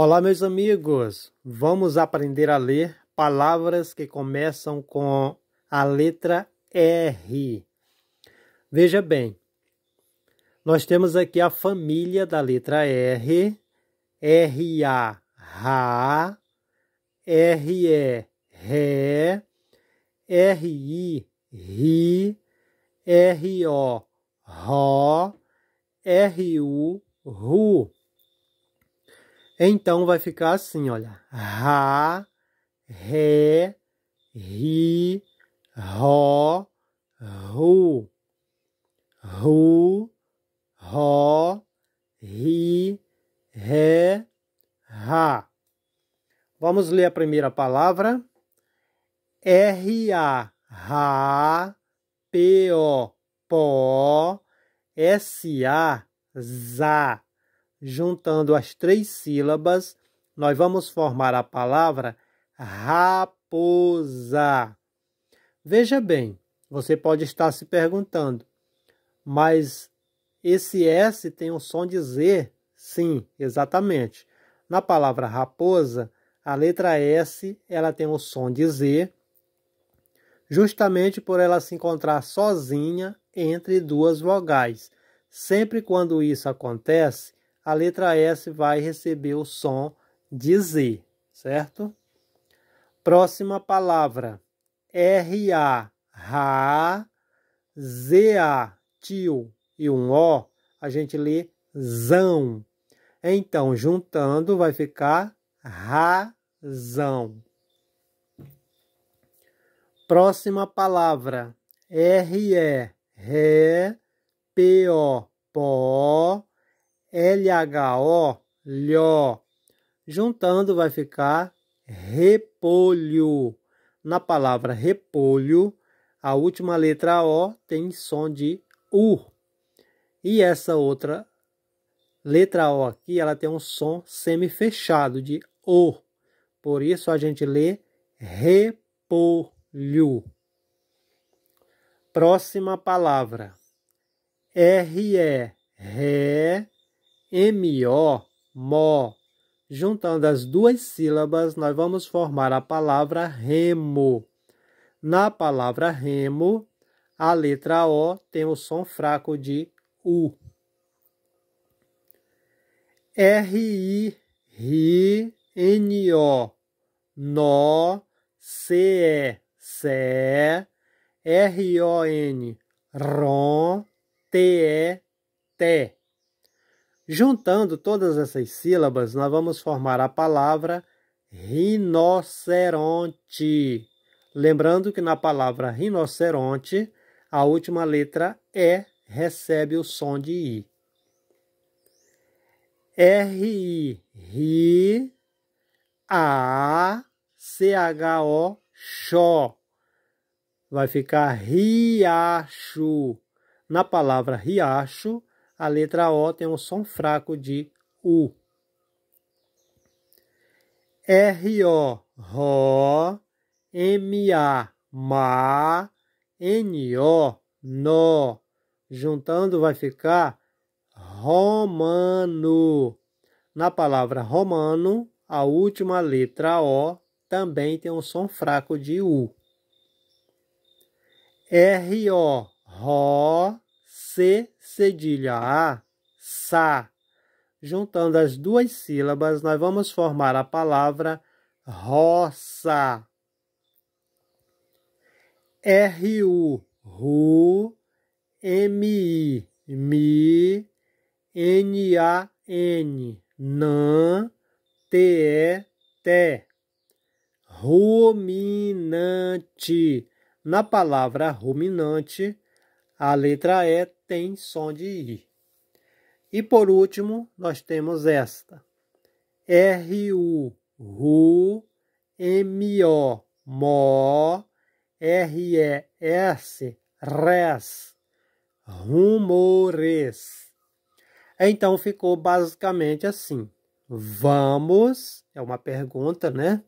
Olá, meus amigos! Vamos aprender a ler palavras que começam com a letra R. Veja bem, nós temos aqui a família da letra R, R, Ra, R-E, Ré, R-I, Ri, R-O, Ró, R-U, Ru. Então vai ficar assim, olha. Ra, ré, ri, ró, ru. Ru, ró, ri, ré, ra. Vamos ler a primeira palavra. R-A, ra, P-O, pó, S-A, za juntando as três sílabas, nós vamos formar a palavra raposa. Veja bem, você pode estar se perguntando, mas esse S tem um som de Z? Sim, exatamente. Na palavra raposa, a letra S ela tem um som de Z, justamente por ela se encontrar sozinha entre duas vogais. Sempre quando isso acontece, a letra S vai receber o som de Z, certo? Próxima palavra, R-A, ra, Z-A, tio e um O, a gente lê zão. Então, juntando vai ficar razão. Próxima palavra, R-E, ré, P-O, pó, o LHO, O Juntando vai ficar repolho. Na palavra repolho, a última letra O tem som de U. E essa outra letra O aqui, ela tem um som semifechado de O. Por isso a gente lê repolho. Próxima palavra. R-E, ré, MO, MO. Juntando as duas sílabas, nós vamos formar a palavra remo. Na palavra remo, a letra O tem o som fraco de U. r r i e c NO, C-E, RON, RON, TE, t Juntando todas essas sílabas, nós vamos formar a palavra rinoceronte. Lembrando que na palavra rinoceronte, a última letra E recebe o som de I. R-I, ri, A, C-H-O, xó. Vai ficar riacho. Na palavra riacho, a letra O tem um som fraco de U. R-O, Ró, M-A, Ma, N-O, Nó. Juntando vai ficar Romano. Na palavra romano, a última letra O também tem um som fraco de U. R-O, Ró, C cedilha A, sa. Juntando as duas sílabas, nós vamos formar a palavra roça. R-U, ru, M-I, mi, N-A-N, nan, T-E, te. Ruminante. Na palavra ruminante, a letra E tem som de I. E por último, nós temos esta. R-U, RU, M-O, MO, R-E-S, RES, rumores. Então ficou basicamente assim. Vamos, é uma pergunta, né?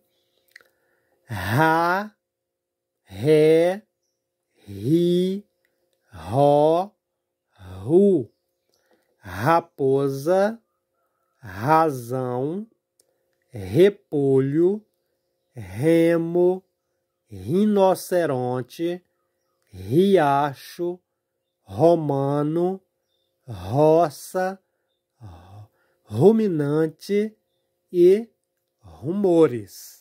Ra, ré, ri, ro, ru, raposa, razão, repolho, remo, rinoceronte, riacho, romano, roça, ruminante e rumores.